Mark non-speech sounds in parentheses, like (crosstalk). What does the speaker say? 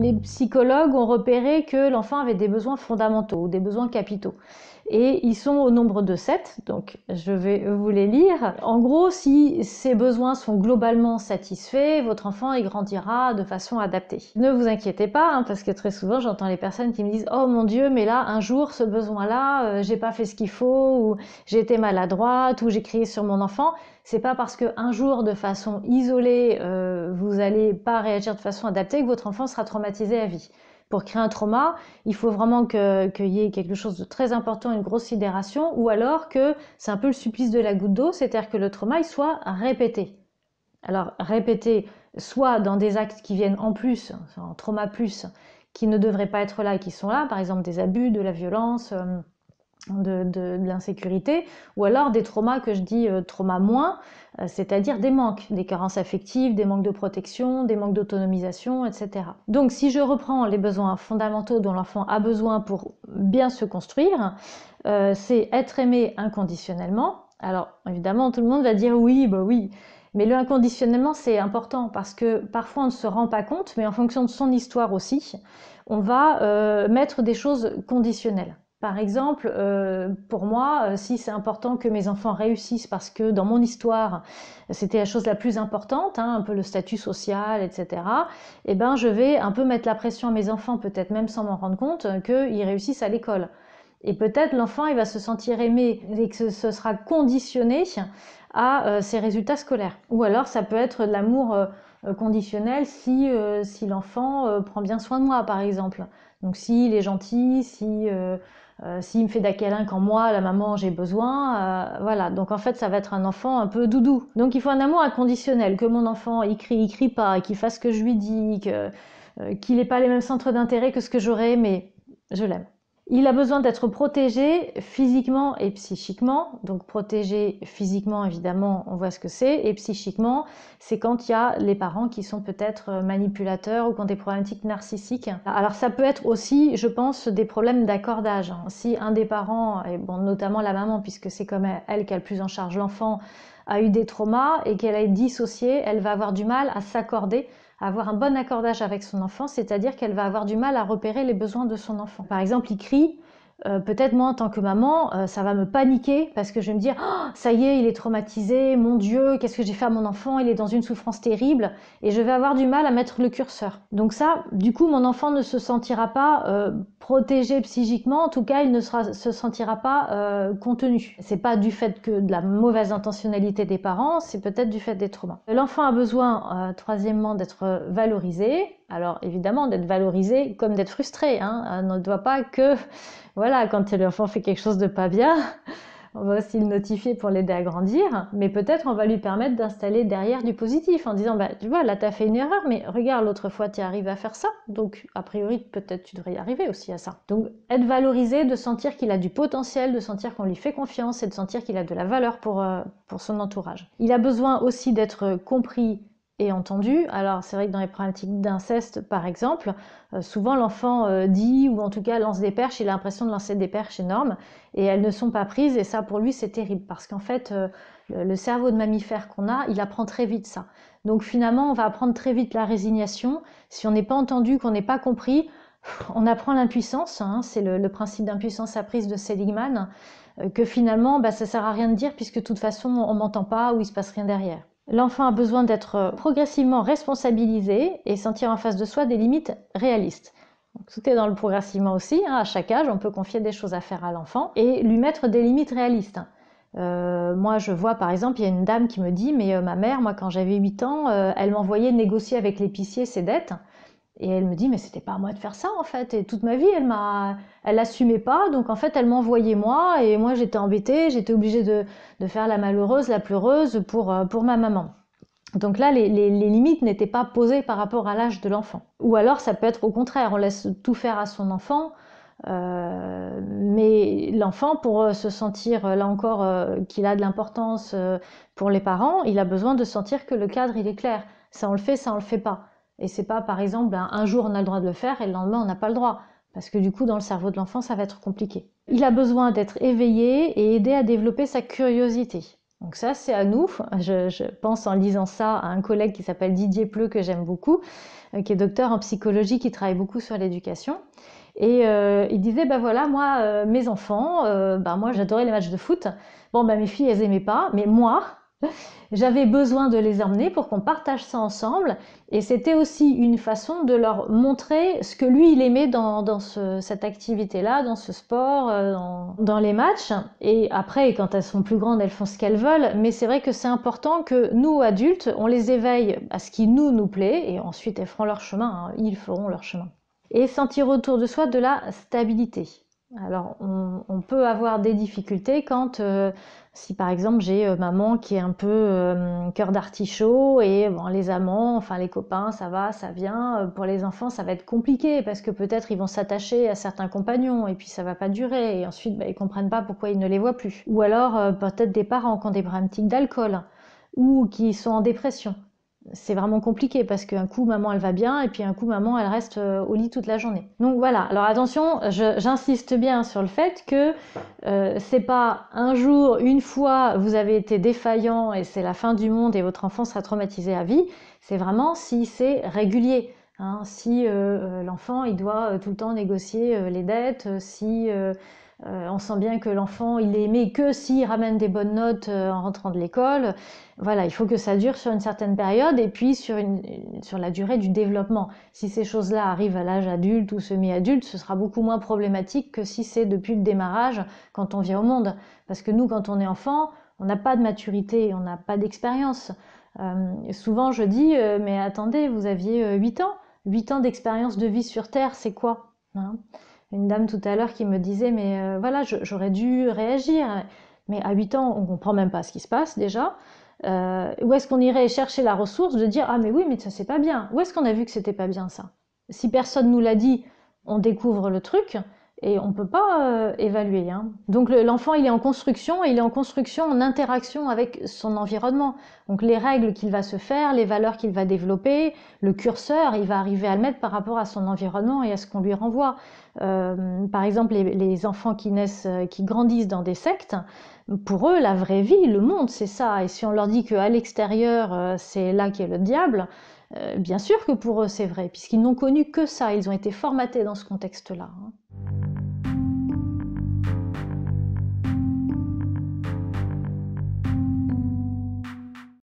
les psychologues ont repéré que l'enfant avait des besoins fondamentaux, des besoins capitaux. Et ils sont au nombre de 7, donc je vais vous les lire. En gros, si ces besoins sont globalement satisfaits, votre enfant y grandira de façon adaptée. Ne vous inquiétez pas, hein, parce que très souvent j'entends les personnes qui me disent Oh mon Dieu, mais là, un jour, ce besoin-là, euh, j'ai pas fait ce qu'il faut, ou j'ai été maladroite, ou j'ai crié sur mon enfant. C'est pas parce qu'un jour, de façon isolée, euh, n'allez pas réagir de façon adaptée que votre enfant sera traumatisé à vie. Pour créer un trauma, il faut vraiment qu'il y ait quelque chose de très important, une grosse sidération, ou alors que c'est un peu le supplice de la goutte d'eau, c'est-à-dire que le trauma soit répété. Alors répété soit dans des actes qui viennent en plus, en trauma plus, qui ne devraient pas être là et qui sont là, par exemple des abus, de la violence. Euh, de, de, l'insécurité, ou alors des traumas que je dis euh, traumas moins, euh, c'est-à-dire des manques, des carences affectives, des manques de protection, des manques d'autonomisation, etc. Donc si je reprends les besoins fondamentaux dont l'enfant a besoin pour bien se construire, euh, c'est être aimé inconditionnellement. Alors évidemment, tout le monde va dire oui, bah oui. Mais le inconditionnellement, c'est important parce que parfois on ne se rend pas compte, mais en fonction de son histoire aussi, on va mettre des choses conditionnelles. Par exemple, euh, pour moi, euh, si c'est important que mes enfants réussissent parce que dans mon histoire, c'était la chose la plus importante, hein, un peu le statut social, etc., eh ben, je vais un peu mettre la pression à mes enfants, peut-être même sans m'en rendre compte, euh, qu'ils réussissent à l'école. Et peut-être l'enfant, il va se sentir aimé et que ce sera conditionné à ses résultats scolaires. Ou alors, ça peut être de l'amour conditionnel si, si l'enfant prend bien soin de moi, par exemple. Donc, s'il est gentil, si euh, s'il me fait d'acquérir quand moi, la maman, j'ai besoin, euh, voilà. Donc en fait, ça va être un enfant un peu doudou. Donc il faut un amour inconditionnel, que mon enfant il crie, il crie pas, qu'il fasse ce que je lui dis, euh, qu'il ait pas les mêmes centres d'intérêt que ce que j'aurais aimé. Je l'aime. Il a besoin d'être protégé physiquement et psychiquement. Donc protégé physiquement, évidemment, on voit ce que c'est. Et psychiquement, c'est quand il y a les parents qui sont peut-être euh, manipulateurs ou qui ont des problématiques narcissiques. Alors ça peut être aussi, je pense, des problèmes d'accordage. Hein. Si un des parents, et bon, notamment la maman, puisque c'est comme elle qu'elle a le plus en charge l'enfant, a eu des traumas et qu'elle a été dissociée, elle va avoir du mal à s'accorder avoir un bon accordage avec son enfant, c'est-à-dire qu'elle va avoir du mal à repérer les besoins de son enfant. Par exemple, il crie, euh, peut-être moi en tant que maman, euh, ça va me paniquer parce que je vais me dire oh, ça y est, il est traumatisé, mon Dieu, qu'est-ce que j'ai fait à mon enfant Il est dans une souffrance terrible et je vais avoir du mal à mettre le curseur. Donc ça, du coup, mon enfant ne se sentira pas euh, protégé psychiquement. En tout cas, il ne se sentira pas contenu. C'est pas du fait que de la mauvaise intentionnalité des parents, c'est peut-être du fait des traumas. L'enfant a besoin, troisièmement, d'être valorisé alors évidemment, d'être valorisé comme d'être frustré. Hein. Euh, on ne doit pas que, (laughs) voilà, quand l'enfant fait quelque chose de pas bien, (laughs) on va aussi le notifier pour l'aider à grandir, mais peut-être on va lui permettre d'installer derrière du positif en disant, bah, tu vois, là, tu as fait une erreur, mais regarde, l'autre fois, tu arrives à faire ça, donc a priori, peut-être tu devrais y arriver aussi à ça. Donc, être valorisé, de sentir qu'il a du potentiel, de sentir qu'on lui fait confiance et de sentir qu'il a de la valeur pour, euh, pour son entourage. Il a besoin aussi d'être compris entendu. Alors c'est vrai que dans les pratiques d'inceste, par exemple, euh, souvent l'enfant euh, dit ou en tout cas lance des perches, il a l'impression de lancer des perches énormes et elles ne sont pas prises et ça pour lui c'est terrible parce qu'en fait euh, le cerveau de mammifère qu'on a, il apprend très vite ça. Donc finalement on va apprendre très vite la résignation. Si on n'est pas entendu, qu'on n'est pas compris, on apprend l'impuissance, hein. c'est le, principe d'impuissance apprise de Seligman, que finalement bah, ça sert à rien de dire puisque de toute façon on m'entend pas ou il se passe rien derrière. L'enfant a besoin d'être euh, progressivement responsabilisé et sentir en face de soi des limites réalistes. tout est dans le progressivement aussi. Hein. À chaque âge, on peut confier des choses à faire à l'enfant et lui mettre des limites réalistes. Hein. Euh, moi, je vois par exemple, il y a une dame qui me dit, mais euh, ma mère, moi, quand j'avais 8 ans, elle m'envoyait négocier avec l'épicier ses dettes. Et elle me dit, mais c'était pas à moi de faire ça en fait. Et toute ma vie, elle m'a, elle pas. Donc en fait, elle m'envoyait moi et moi j'étais embêtée, j'étais obligée de, faire la malheureuse, la pleureuse pour, euh, pour ma maman. Donc là, les, limites n'étaient pas posées par rapport à l'âge de l'enfant. Ou alors ça peut être au contraire, on laisse tout faire à son enfant. Euh, mais l'enfant, pour euh, se sentir là encore qu'il a de l'importance pour les parents, il a besoin de sentir que le cadre il est clair. Ça on le fait, ça on le fait pas. Et c'est pas, par exemple, ben, un jour on a le droit de le faire et le lendemain on n'a pas le droit. Parce que du coup, dans le cerveau de l'enfant, ça va être compliqué. Il a besoin d'être éveillé et aidé à développer sa curiosité. Donc ça, c'est à nous. Je, pense en lisant ça à un collègue qui s'appelle Didier Pleu, que j'aime beaucoup, euh, qui est docteur en psychologie, qui travaille beaucoup sur l'éducation. Et euh, il disait, ben voilà, moi, euh, mes enfants, bah, moi, j'adorais les matchs de foot. Bon, ben mes filles, elles aimaient pas, mais moi, j'avais besoin de les emmener pour qu'on partage ça ensemble. Et c'était aussi une façon de leur montrer ce que lui, il aimait dans, cette activité-là, dans ce sport, euh, dans, les matchs. Et après, quand elles sont plus grandes, elles font ce qu'elles veulent. Mais c'est vrai que c'est important que nous, adultes, on les éveille à ce qui nous, nous plaît. Et ensuite, elles feront leur chemin. Hein. Ils feront leur chemin. Et sentir autour de soi de la stabilité. Alors, on, peut avoir des difficultés quand, euh, si par exemple j'ai euh, maman qui est un peu euh, cœur d'artichaut et bon, les amants, enfin les copains, ça va, ça vient. Pour les enfants, ça va être compliqué parce que peut-être ils vont s'attacher à certains compagnons et puis ça va pas durer et ensuite bah, ils comprennent pas pourquoi ils ne les voient plus. Ou alors peut-être des parents qui ont des problématiques d'alcool ou qui sont en dépression c'est vraiment compliqué parce qu'un coup maman elle va bien et puis un coup maman elle reste euh, au lit toute la journée. Donc voilà, alors attention, j'insiste bien sur le fait que euh, c'est pas un jour, une fois vous avez été défaillant et c'est la fin du monde et votre enfant sera traumatisé à vie, c'est vraiment si c'est régulier. Hein. si euh, l'enfant il doit tout le temps négocier les dettes, si euh, on sent bien que l'enfant, il est aimé que s'il ramène des bonnes notes euh, en rentrant de l'école. Voilà, il faut que ça dure sur une certaine période et puis sur, la durée du développement. Si ces choses-là arrivent à l'âge adulte ou semi-adulte, ce sera beaucoup moins problématique que si c'est depuis le démarrage, quand on vient au monde. Parce que nous, quand on est enfant, on n'a pas de maturité, on n'a pas d'expérience. Euh, souvent, je dis, mais attendez, vous aviez 8 ans. 8 ans d'expérience de vie sur Terre, c'est quoi hein une dame tout à l'heure qui me disait, mais euh, voilà, j'aurais dû réagir. Mais à 8 ans, on comprend même pas ce qui se passe déjà. Euh, où est-ce qu'on irait chercher la ressource de dire, ah mais oui, mais ça c'est pas bien. Où est-ce qu'on a vu que c'était pas bien ça Si personne nous l'a dit, on découvre le truc et on ne peut pas euh, évaluer. Hein. Donc l'enfant, il est en construction et il est en construction en interaction avec son environnement. Donc les règles qu'il va se faire, les valeurs qu'il va développer, le curseur, il va arriver à le mettre par rapport à son environnement et à ce qu'on lui renvoie. Euh, par exemple, les, enfants qui naissent, euh, qui grandissent dans des sectes, pour eux, la vraie vie, le monde, c'est ça. Et si on leur dit qu'à l'extérieur, c'est là qu'est le diable, bien sûr que pour eux, c'est vrai, puisqu'ils n'ont connu que ça, ils ont été formatés dans ce contexte-là. Hein.